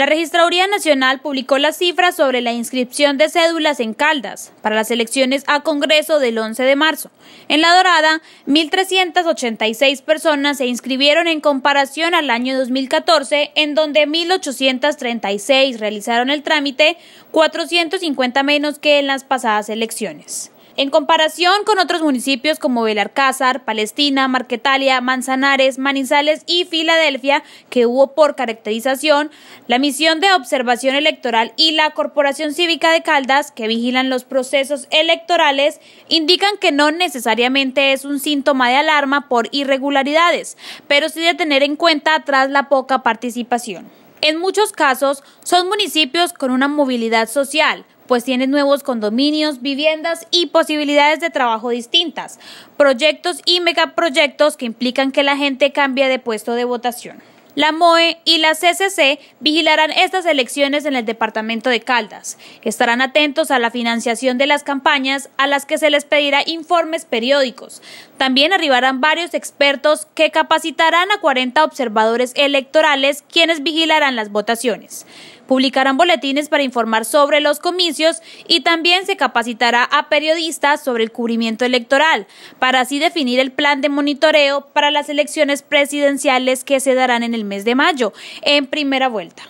La Registraduría Nacional publicó las cifras sobre la inscripción de cédulas en Caldas para las elecciones a Congreso del 11 de marzo. En La Dorada, 1.386 personas se inscribieron en comparación al año 2014, en donde 1.836 realizaron el trámite, 450 menos que en las pasadas elecciones. En comparación con otros municipios como Belarcázar, Palestina, Marquetalia, Manzanares, Manizales y Filadelfia, que hubo por caracterización, la misión de observación electoral y la Corporación Cívica de Caldas, que vigilan los procesos electorales, indican que no necesariamente es un síntoma de alarma por irregularidades, pero sí de tener en cuenta tras la poca participación. En muchos casos son municipios con una movilidad social, pues tiene nuevos condominios, viviendas y posibilidades de trabajo distintas, proyectos y megaproyectos que implican que la gente cambie de puesto de votación. La MOE y la CCC vigilarán estas elecciones en el departamento de Caldas. Estarán atentos a la financiación de las campañas a las que se les pedirá informes periódicos. También arribarán varios expertos que capacitarán a 40 observadores electorales quienes vigilarán las votaciones publicarán boletines para informar sobre los comicios y también se capacitará a periodistas sobre el cubrimiento electoral, para así definir el plan de monitoreo para las elecciones presidenciales que se darán en el mes de mayo, en primera vuelta.